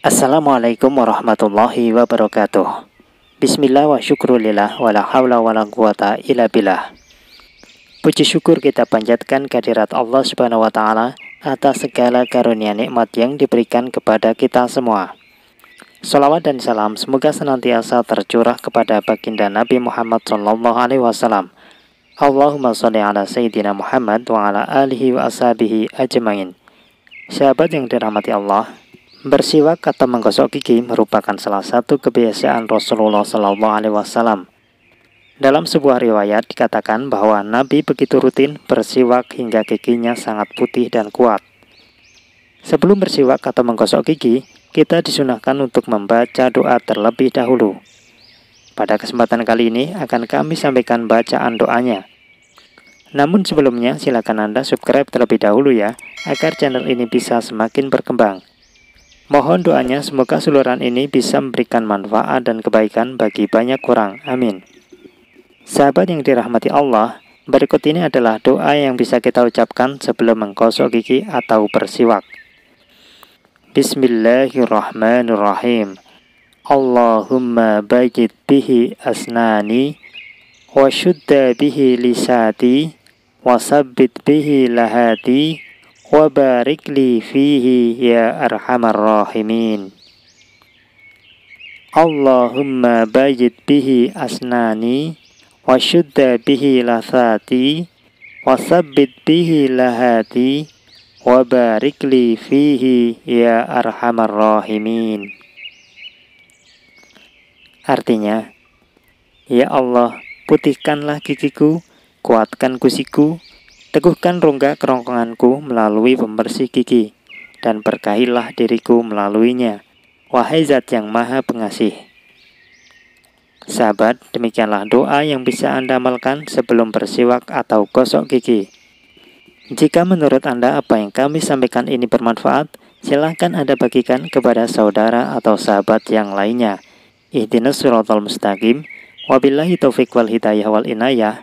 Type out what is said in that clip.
Assalamualaikum warahmatullahi wabarakatuh. Bismillah wa syukrulillah wa la hawla wa la quwata illa billah. Puji syukur kita panjatkan kehadirat Allah Subhanahu wa taala atas segala karunia nikmat yang diberikan kepada kita semua. Salawat dan salam semoga senantiasa tercurah kepada baginda Nabi Muhammad SAW Allahumma salli ala sayyidina Muhammad wa ala alihi wa ashabihi ajmain. Sahabat yang dirahmati Allah, Bersiwak atau menggosok gigi merupakan salah satu kebiasaan Rasulullah Shallallahu Alaihi Wasallam. Dalam sebuah riwayat dikatakan bahwa Nabi begitu rutin bersiwak hingga giginya sangat putih dan kuat. Sebelum bersiwak atau menggosok gigi, kita disunahkan untuk membaca doa terlebih dahulu. Pada kesempatan kali ini akan kami sampaikan bacaan doanya. Namun sebelumnya silakan Anda subscribe terlebih dahulu ya, agar channel ini bisa semakin berkembang Mohon doanya semoga seluruhan ini bisa memberikan manfaat dan kebaikan bagi banyak orang. Amin. Sahabat yang dirahmati Allah, berikut ini adalah doa yang bisa kita ucapkan sebelum menggosok gigi atau bersiwak. Bismillahirrahmanirrahim. Allahumma bajid bihi asnani wa shudda bihi lisati wa bihi lahati وبارك لي فيه يا أرحم الراحمين اللهم wa به أسناني وشد به sabbit وثبت به wa وبارك لي فيه يا أرحم الراحمين Artinya, Ya Allah, putihkanlah gigiku, kuatkan kusiku, Teguhkan rongga kerongkonganku melalui pembersih gigi, dan berkahilah diriku melaluinya. Wahai zat yang maha pengasih. Sahabat, demikianlah doa yang bisa Anda amalkan sebelum bersiwak atau gosok gigi. Jika menurut Anda apa yang kami sampaikan ini bermanfaat, silahkan Anda bagikan kepada saudara atau sahabat yang lainnya. Ihdinas suratul mustaqim, wabillahi taufiq wal hidayah wal inayah,